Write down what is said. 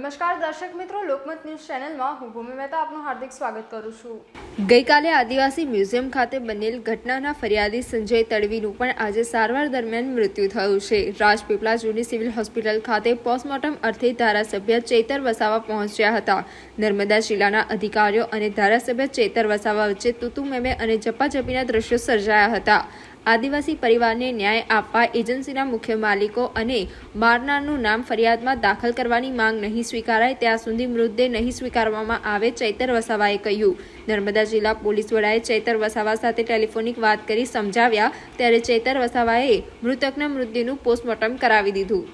નમસ્કાર દર્શક મિત્રો લોકમત ન્યૂઝ ચેનલમાં હું ભૂમિ મહેતા આપનું હાર્દિક સ્વાગત કરું છું ગઈકાલે આદિવાસી મ્યુઝિયમ ખાતે બનેલ ઘટનાના ફરિયાદી સંજય તડવીનું પણ આજે સારવાર દરમિયાન મૃત્યુ થયું છે રાજપીપળા જૂની સિવિલ હોસ્પિટલ ખાતે પોસ્ટમોર્ટમ અર્થે ધારાસભ્ય ચેતર વસાવા પહોંચ્યા હતા નર્મદા જિલ્લાના અધિકારીઓ અને ધારાસભ્ય ચેતર વસાવા વચ્ચે તુતુ મેમે અને ઝપાઝપીના દ્રશ્યો સર્જાયા હતા આદિવાસી પરિવારને ન્યાય આપવા એજન્સીના મુખ્ય માલિકો અને મારનારનું નામ ફરિયાદમાં દાખલ કરવાની માંગ નહીં સ્વીકારાય ત્યાં સુધી મૃતદેહ નહીં સ્વીકારવામાં આવે ચૈતર વસાવાએ કહ્યું નર્મદા જિલ્લા પોલીસ વડાએ ચૈતર વસાવા સાથે ટેલિફોનિક વાત કરી સમજાવ્યા ત્યારે ચૈતર વસાવાએ મૃતકના મૃત્યુનું પોસ્ટમોર્ટમ કરાવી દીધું